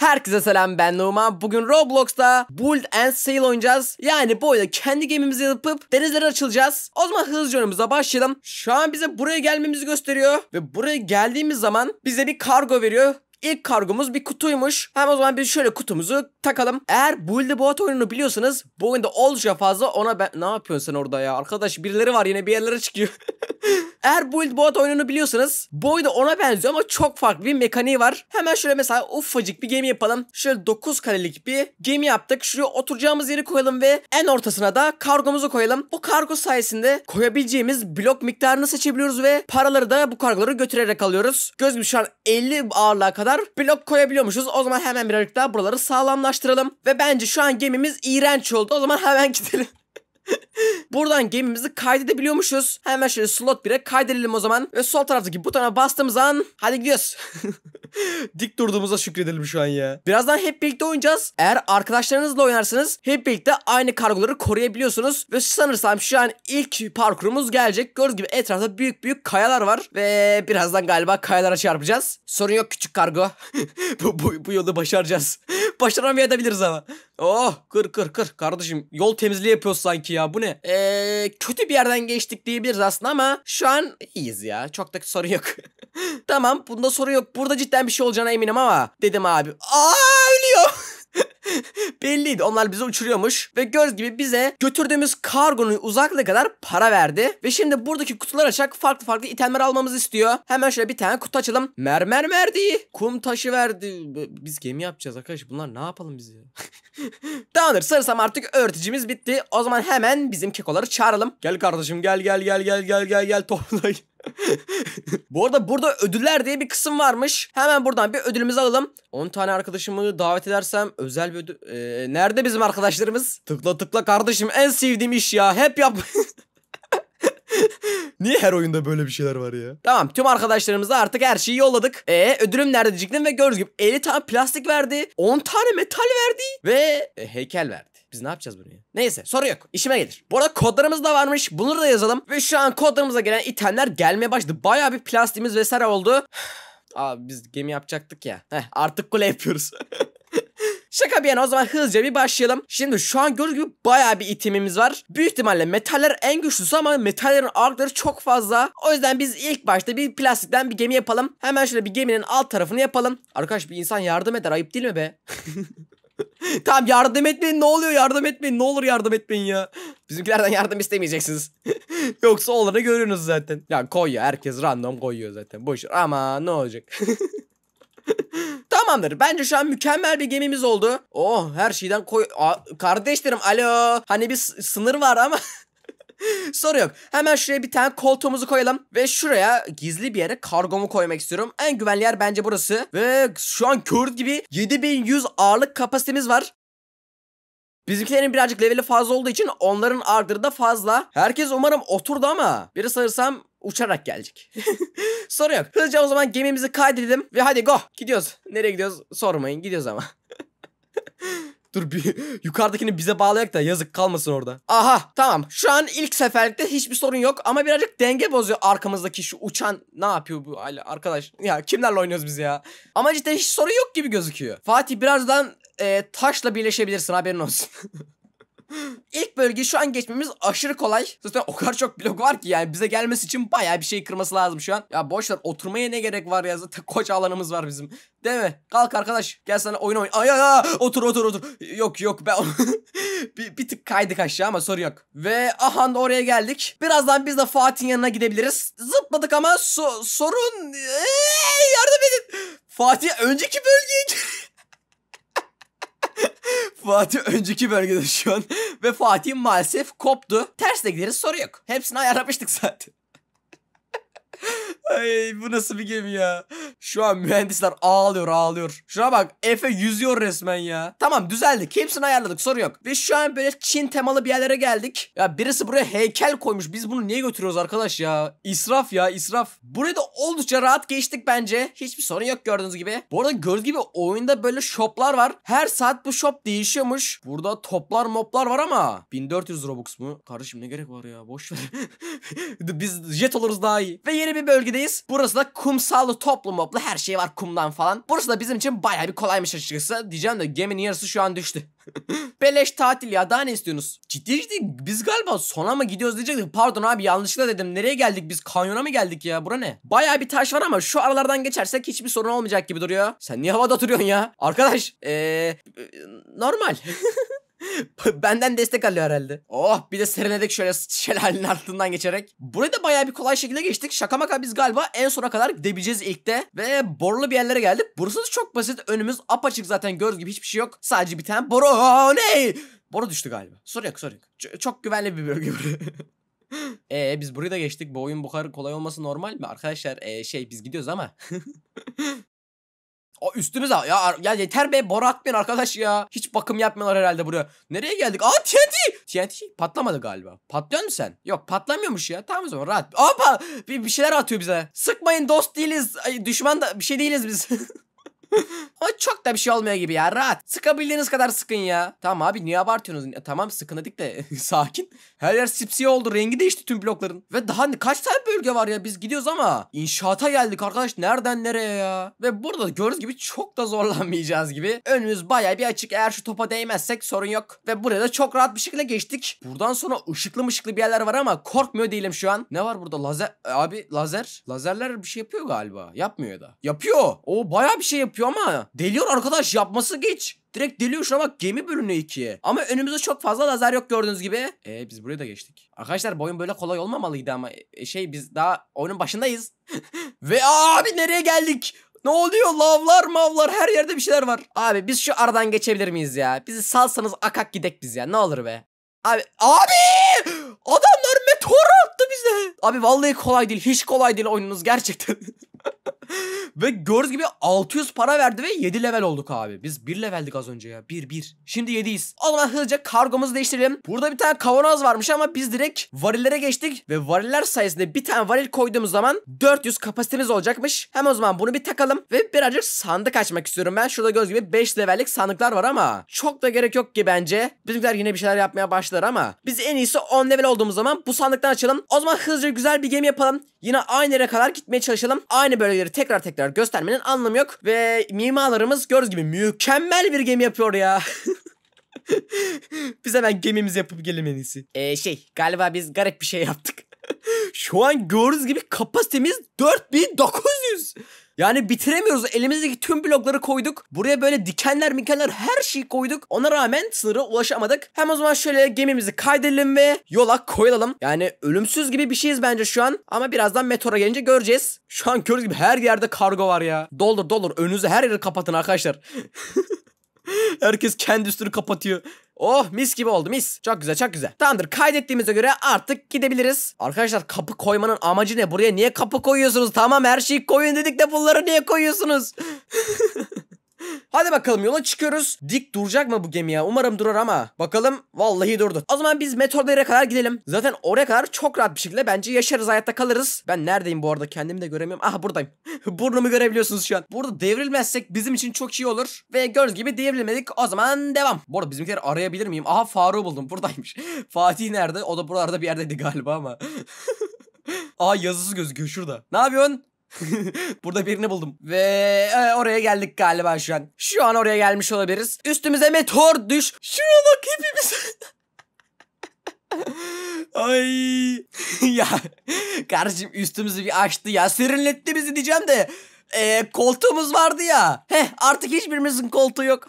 Herkese selam ben Numan. Bugün Roblox'ta Build and Sail oynayacağız. Yani bu oyunda kendi gemimizi yapıp denizlere açılacağız. O zaman hızlıca önümüze başlayalım. Şu an bize buraya gelmemizi gösteriyor. Ve buraya geldiğimiz zaman bize bir kargo veriyor. İlk kargomuz bir kutuymuş. Hem o zaman biz şöyle kutumuzu takalım. Eğer Build Boat oyununu biliyorsanız bu oyunda oldukça fazla ona ben... Ne yapıyorsun sen orada ya? Arkadaş birileri var yine bir yerlere çıkıyor. Eğer Build Boat oyununu biliyorsanız bu ona benziyor ama çok farklı bir mekaniği var. Hemen şöyle mesela ufacık bir gemi yapalım. Şöyle 9 karelik bir gemi yaptık. Şuraya oturacağımız yeri koyalım ve en ortasına da kargomuzu koyalım. Bu kargo sayesinde koyabileceğimiz blok miktarını seçebiliyoruz ve paraları da bu kargoları götürerek alıyoruz. Göz gibi şu an 50 ağırlığa kadar blok koyabiliyormuşuz. O zaman hemen birazcık daha buraları sağlamlaştıralım. Ve bence şu an gemimiz iğrenç oldu. O zaman hemen gidelim. Buradan gemimizi kaydedebiliyormuşuz. Hemen şöyle slot 1'e kaydedelim o zaman. Ve sol taraftaki butona bastığımız an hadi gidiyoruz. Dik durduğumuza şükredelim şu an ya. Birazdan hep birlikte oynayacağız. Eğer arkadaşlarınızla oynarsanız hep birlikte aynı kargoları koruyabiliyorsunuz. Ve sanırsam şu an ilk parkurumuz gelecek. Gördüğünüz gibi etrafta büyük büyük kayalar var. Ve birazdan galiba kayalara çarpacağız. Sorun yok küçük kargo. bu, bu, bu yolu başaracağız. Başaramayabiliriz ama. Oh kır kır kır kardeşim yol temizliği yapıyoruz sanki ya bu ne? Eee kötü bir yerden geçtik diyebiliriz aslında ama şu an iyiyiz ya çok da sorun yok. tamam bunda sorun yok burada cidden bir şey olacağına eminim ama dedim abi. Aa ölüyor. Belliydi onlar bizi uçuruyormuş ve göz gibi bize götürdüğümüz kargonun uzaklığı kadar para verdi. Ve şimdi buradaki kutular açak farklı farklı itemler almamızı istiyor. Hemen şöyle bir tane kutu açalım. Mermer verdi. Kum taşı verdi. Biz gemi yapacağız arkadaş. Bunlar ne yapalım biz ya? Tamamdır sarısam artık örtücümüz bitti. O zaman hemen bizim kekoları çağıralım. Gel kardeşim gel gel gel gel gel gel gel topla. Bu arada burada ödüller diye bir kısım varmış. Hemen buradan bir ödülümüzü alalım. 10 tane arkadaşımı davet edersem özel bir ödül... Ee, nerede bizim arkadaşlarımız? Tıkla tıkla kardeşim en sevdiğim iş ya. Hep yap... Niye her oyunda böyle bir şeyler var ya? Tamam tüm arkadaşlarımıza artık her şeyi yolladık. E ödülüm nerede diyecektim ve gördüğünüz gibi 50 tane plastik verdi. 10 tane metal verdi. Ve e, heykel verdi. Biz ne yapacağız bunu ya? Neyse soru yok. İşime gelir. Bu arada kodlarımız da varmış. Bunları da yazalım. Ve şu an kodlarımıza gelen itemler gelmeye başladı. Baya bir plastiğimiz vesaire oldu. Abi biz gemi yapacaktık ya. Heh, artık kule yapıyoruz. Şaka bir yana o zaman hızlıca bir başlayalım. Şimdi şu an gördüğünüz gibi bayağı bir itemimiz var. Büyük ihtimalle metaller en güçlüsü ama metallerin ağırlıkları çok fazla. O yüzden biz ilk başta bir plastikten bir gemi yapalım. Hemen şöyle bir geminin alt tarafını yapalım. Arkadaş bir insan yardım eder ayıp değil mi be? tamam yardım etmeyin ne oluyor yardım etmeyin ne olur yardım etmeyin ya. Bizimkilerden yardım istemeyeceksiniz. Yoksa olanı görüyorsunuz zaten. Ya koy ya herkes random koyuyor zaten. Boş ama ne olacak? Tamamdır. Bence şu an mükemmel bir gemimiz oldu. Oh her şeyden koy... Aa, kardeşlerim alo. Hani bir sınır var ama... Soru yok. Hemen şuraya bir tane koltuğumuzu koyalım. Ve şuraya gizli bir yere kargomu koymak istiyorum. En güvenli yer bence burası. Ve şu an kör gibi 7100 ağırlık kapasitemiz var. Bizimkilerin birazcık leveli fazla olduğu için onların ardırı da fazla. Herkes umarım oturdu ama biri sanırsam uçarak gelecek. Soru yok. Hızlıca o zaman gemimizi kaydedelim ve hadi go. Gidiyoruz. Nereye gidiyoruz sormayın. Gidiyoruz ama. Dur bir yukarıdakini bize bağlayak da yazık kalmasın orada. Aha tamam şu an ilk seferlikte hiçbir sorun yok ama birazcık denge bozuyor arkamızdaki şu uçan ne yapıyor bu hala arkadaş ya kimlerle oynuyoruz biz ya. Ama cidden hiç sorun yok gibi gözüküyor. Fatih birazdan e, taşla birleşebilirsin haberin olsun. İlk bölgeyi şu an geçmemiz aşırı kolay. Zaten o kadar çok blok var ki yani bize gelmesi için baya bir şey kırması lazım şu an. Ya boşlar oturmaya ne gerek var ya zaten koca alanımız var bizim. Değil mi? Kalk arkadaş gel sana oyun oyun. Ay ay ay otur otur otur. Yok yok ben bir, bir tık kaydık aşağı ama sorun yok. Ve aha oraya geldik. Birazdan biz de Fatih'in yanına gidebiliriz. Zıpladık ama so sorun. Ee, yardım edin. Fatih önceki bölgeye Fatih önceki bölgede şu an. Ve Fatih maalesef koptu. Ters de gideriz soru yok. Hepsini ayarlamıştık zaten. Ay bu nasıl bir gemi ya? Şu an mühendisler ağlıyor ağlıyor. Şuna bak Efe yüzüyor resmen ya. Tamam düzeldik. Hepsini ayarladık soru yok. Ve şu an böyle Çin temalı bir yerlere geldik. Ya birisi buraya heykel koymuş. Biz bunu niye götürüyoruz arkadaş ya? İsraf ya israf. Burayı da oldukça rahat geçtik bence. Hiçbir sorun yok gördüğünüz gibi. Bu arada gördüğünüz gibi oyunda böyle shoplar var. Her saat bu shop değişiyormuş. Burada toplar moplar var ama. 1400 Robux mu? Kardeşim ne gerek var ya boş Biz jet oluruz daha iyi. Ve yeni yeni bir bölgedeyiz. Burası da kumsallı toplu moplu her şey var kumdan falan. Burası da bizim için baya bir kolaymış açıkçası. Diyeceğim de geminin yarısı şu an düştü. Beleş tatil ya daha ne istiyorsunuz? Ciddi ciddi biz galiba sona mı gidiyoruz diyecektik. Pardon abi yanlışlıkla dedim. Nereye geldik biz? Kanyona mı geldik ya? Bura ne? Baya bir taş var ama şu aralardan geçersek hiçbir sorun olmayacak gibi duruyor. Sen niye havada duruyorsun ya? Arkadaş ee, normal. Benden destek alıyor herhalde. Oh bir de serenedik şöyle şelalenin altından geçerek. Burayı da bayağı bir kolay şekilde geçtik. Şaka maka biz galiba en sona kadar gidebileceğiz ilkte. Ve borulu bir yerlere geldik. Burası da çok basit. Önümüz apaçık zaten göz gibi hiçbir şey yok. Sadece bir tane boru. Aa, ne? Boru düştü galiba. Soru yok soru yok. Ç- çok güvenli bir bölge burası. eee biz burayı da geçtik. Bu oyun bu kadar kolay olması normal mi? Arkadaşlar ee, şey biz gidiyoruz ama. Aa, üstümüze ya, ya yeter be bora atmayın arkadaş ya. Hiç bakım yapmıyorlar herhalde buraya. Nereye geldik? Aa TNT. TNT patlamadı galiba. Patlıyor mu sen? Yok patlamıyormuş ya. Tamam o zaman rahat. Hoppa bir, bir şeyler atıyor bize. Sıkmayın dost değiliz. Ay, düşman da bir şey değiliz biz. Ama çok da bir şey olmuyor gibi ya rahat. Sıkabildiğiniz kadar sıkın ya. Tamam abi niye abartıyorsunuz? E, tamam sıkın dedik de sakin. Her yer sipsi oldu. Rengi değişti tüm blokların. Ve daha kaç tane bölge var ya biz gidiyoruz ama. inşaata geldik arkadaş nereden nereye ya. Ve burada gördüğünüz gibi çok da zorlanmayacağız gibi. Önümüz baya bir açık. Eğer şu topa değmezsek sorun yok. Ve burada çok rahat bir şekilde geçtik. Buradan sonra ışıklı mışıklı bir yerler var ama korkmuyor değilim şu an. Ne var burada lazer? abi lazer. Lazerler bir şey yapıyor galiba. Yapmıyor da. Yapıyor. O baya bir şey yapıyor yapıyor ama deliyor arkadaş yapması geç. Direkt deliyor şuna bak gemi bölünüyor ikiye. Ama önümüzde çok fazla lazer yok gördüğünüz gibi. Eee biz buraya da geçtik. Arkadaşlar boyun böyle kolay olmamalıydı ama e, şey biz daha oyunun başındayız. Ve abi nereye geldik? Ne oluyor lavlar mavlar her yerde bir şeyler var. Abi biz şu aradan geçebilir miyiz ya? Bizi salsanız akak gidek biz ya ne olur be. Abi abi adamlar meteor attı bize. Abi vallahi kolay değil hiç kolay değil oyununuz gerçekten. ve gördüğünüz gibi 600 para verdi ve 7 level olduk abi. Biz 1 leveldik az önce ya. 1 1. Şimdi 7'yiz. O zaman hızlıca kargomuzu değiştirelim. Burada bir tane kavanoz varmış ama biz direkt varillere geçtik ve variller sayesinde bir tane varil koyduğumuz zaman 400 kapasitemiz olacakmış. Hem o zaman bunu bir takalım ve birazcık sandık açmak istiyorum ben. Şurada göz gibi 5 levellik sandıklar var ama çok da gerek yok ki bence. Bizimkiler yine bir şeyler yapmaya başlar ama biz en iyisi 10 level olduğumuz zaman bu sandıktan açalım. O zaman hızlıca güzel bir gemi yapalım. Yine aynı yere kadar gitmeye çalışalım. Aynı bölgeleri tekrar tekrar göstermenin anlamı yok. Ve mimarlarımız gördüğünüz gibi mükemmel bir gemi yapıyor ya. biz hemen gemimizi yapıp gelelim en Ee, şey galiba biz garip bir şey yaptık. Şu an gördüğünüz gibi kapasitemiz 4900. Yani bitiremiyoruz. Elimizdeki tüm blokları koyduk. Buraya böyle dikenler mikenler her şeyi koyduk. Ona rağmen sınıra ulaşamadık. Hem o zaman şöyle gemimizi kaydedelim ve yola koyulalım. Yani ölümsüz gibi bir şeyiz bence şu an. Ama birazdan meteora gelince göreceğiz. Şu an gördüğünüz gibi her yerde kargo var ya. Doldur doldur önünüzü her yeri kapatın arkadaşlar. Herkes kendi üstünü kapatıyor. Oh mis gibi oldu mis. Çok güzel çok güzel. Tamamdır kaydettiğimize göre artık gidebiliriz. Arkadaşlar kapı koymanın amacı ne? Buraya niye kapı koyuyorsunuz? Tamam her şeyi koyun dedik de bunları niye koyuyorsunuz? Hadi bakalım yola çıkıyoruz. Dik duracak mı bu gemi ya? Umarım durur ama. Bakalım vallahi durdu. O zaman biz meteorlara kadar gidelim. Zaten oraya kadar çok rahat bir şekilde bence yaşarız hayatta kalırız. Ben neredeyim bu arada kendimi de göremiyorum. Aha buradayım. Burnumu görebiliyorsunuz şu an. Burada devrilmezsek bizim için çok iyi olur. Ve gördüğünüz gibi devrilmedik. O zaman devam. Bu arada bizimkileri arayabilir miyim? Aha Faruk'u buldum. Buradaymış. Fatih nerede? O da buralarda bir yerdeydi galiba ama. Aa yazısı gözüküyor şurada. Ne yapıyorsun? Burada birini buldum. Ve e, oraya geldik galiba şu an. Şu an oraya gelmiş olabiliriz. Üstümüze meteor düş. Şuna bak hepimiz. Ay. ya kardeşim üstümüzü bir açtı ya. Serinletti bizi diyeceğim de. E, koltuğumuz vardı ya. Heh artık hiçbirimizin koltuğu yok.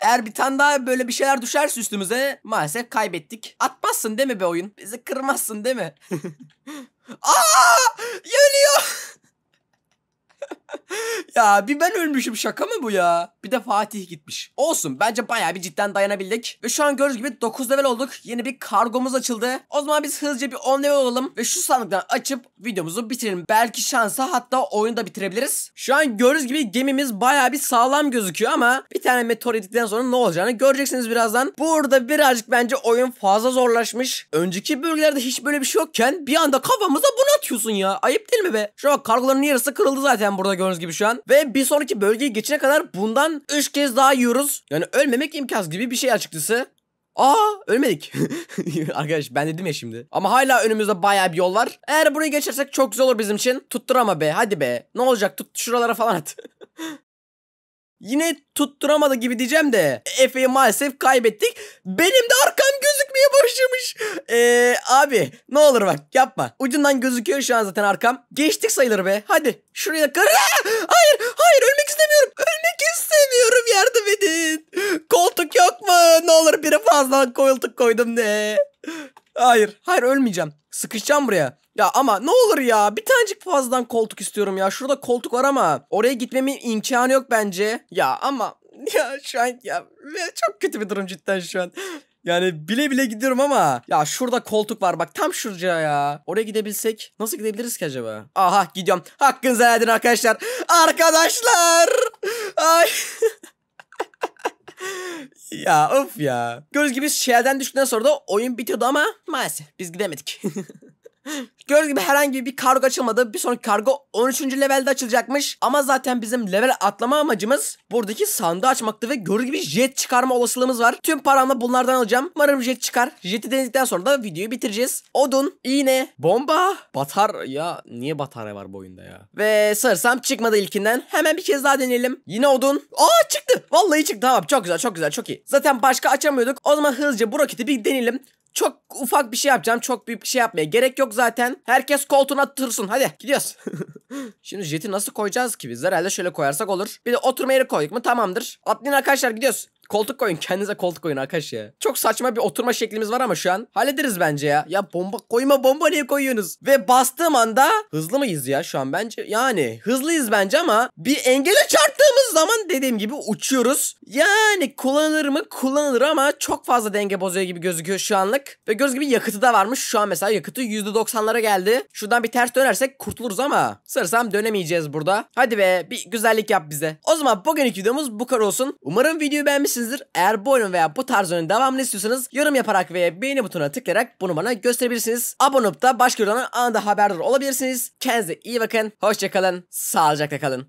Eğer bir tane daha böyle bir şeyler düşerse üstümüze maalesef kaybettik. Atmazsın değil mi be oyun? Bizi kırmazsın değil mi? Aa! Ya bir ben ölmüşüm şaka mı bu ya? Bir de Fatih gitmiş. Olsun bence baya bir cidden dayanabildik. Ve şu an gördüğünüz gibi 9 level olduk. Yeni bir kargomuz açıldı. O zaman biz hızlıca bir 10 level olalım. Ve şu sandıktan açıp videomuzu bitirelim. Belki şansa hatta oyunu da bitirebiliriz. Şu an gördüğünüz gibi gemimiz baya bir sağlam gözüküyor ama bir tane meteor yedikten sonra ne olacağını göreceksiniz birazdan. Burada birazcık bence oyun fazla zorlaşmış. Önceki bölgelerde hiç böyle bir şey yokken bir anda kafamıza bunu atıyorsun ya. Ayıp değil mi be? Şu an kargoların yarısı kırıldı zaten burada gördüğünüz gibi şu an. Ve bir sonraki bölgeye geçene kadar bundan 3 kez daha yiyoruz. Yani ölmemek imkansız gibi bir şey açıkçası. Aa ölmedik. Arkadaş ben dedim ya şimdi. Ama hala önümüzde baya bir yol var. Eğer burayı geçersek çok güzel olur bizim için. Tuttur ama be hadi be. Ne olacak tut şuralara falan at. Yine tutturamadı gibi diyeceğim de Efe'yi maalesef kaybettik. Benim de arkam gözükmeye başlamış. Ee, abi ne olur bak yapma. Ucundan gözüküyor şu an zaten arkam. Geçtik sayılır be. Hadi şuraya kır. Hayır hayır ölmek istemiyorum. Ölmek istemiyorum yardım edin. Koltuk yok mu? Ne olur biri fazla koltuk koydum de. Hayır hayır ölmeyeceğim. Sıkışacağım buraya. Ya ama ne olur ya bir tanecik fazladan koltuk istiyorum ya. Şurada koltuk var ama oraya gitmemin imkanı yok bence. Ya ama ya şu an ya çok kötü bir durum cidden şu an. Yani bile bile gidiyorum ama ya şurada koltuk var bak tam şurca ya. Oraya gidebilsek nasıl gidebiliriz ki acaba? Aha gidiyorum. Hakkınızı helal edin arkadaşlar. Arkadaşlar. Ay. ya of ya. Gördüğünüz gibi şeyden düştükten sonra da oyun bitiyordu ama maalesef biz gidemedik. Gördüğünüz gibi herhangi bir kargo açılmadı. Bir sonraki kargo 13. levelde açılacakmış. Ama zaten bizim level atlama amacımız buradaki sandığı açmaktı ve gördüğünüz gibi jet çıkarma olasılığımız var. Tüm paramla bunlardan alacağım. Umarım jet çıkar. Jeti denedikten sonra da videoyu bitireceğiz. Odun, iğne, bomba, batar ya niye batarya var bu oyunda ya? Ve sarısam çıkmadı ilkinden. Hemen bir kez daha deneyelim. Yine odun. Aa çıktı. Vallahi çıktı. Tamam çok güzel çok güzel çok iyi. Zaten başka açamıyorduk. O zaman hızlıca bu roketi bir deneyelim çok ufak bir şey yapacağım. Çok büyük bir şey yapmaya gerek yok zaten. Herkes koltuğuna tırsın. Hadi gidiyoruz. Şimdi jeti nasıl koyacağız ki biz? Herhalde şöyle koyarsak olur. Bir de oturma yeri koyduk mu tamamdır. Atlayın arkadaşlar gidiyoruz. Koltuk koyun kendinize koltuk koyun arkadaş ya. Çok saçma bir oturma şeklimiz var ama şu an hallederiz bence ya. Ya bomba koyma bomba niye koyuyorsunuz? Ve bastığım anda hızlı mıyız ya şu an bence? Yani hızlıyız bence ama bir engele çarptığımız zaman dediğim gibi uçuyoruz. Yani kullanılır mı? Kullanılır ama çok fazla denge bozuyor gibi gözüküyor şu anlık. Ve göz gibi yakıtı da varmış. Şu an mesela yakıtı %90'lara geldi. Şuradan bir ters dönersek kurtuluruz ama sanırsam dönemeyeceğiz burada. Hadi be bir güzellik yap bize. O zaman bugünkü videomuz bu kadar olsun. Umarım videoyu beğenmişsiniz anlamışsınızdır. Eğer bu oyunun veya bu tarz oyunun devamını istiyorsanız yorum yaparak veya beğeni butonuna tıklayarak bunu bana gösterebilirsiniz. Abone olup da başka videolardan anında haberdar olabilirsiniz. Kendinize iyi bakın. Hoşçakalın. Sağlıcakla kalın.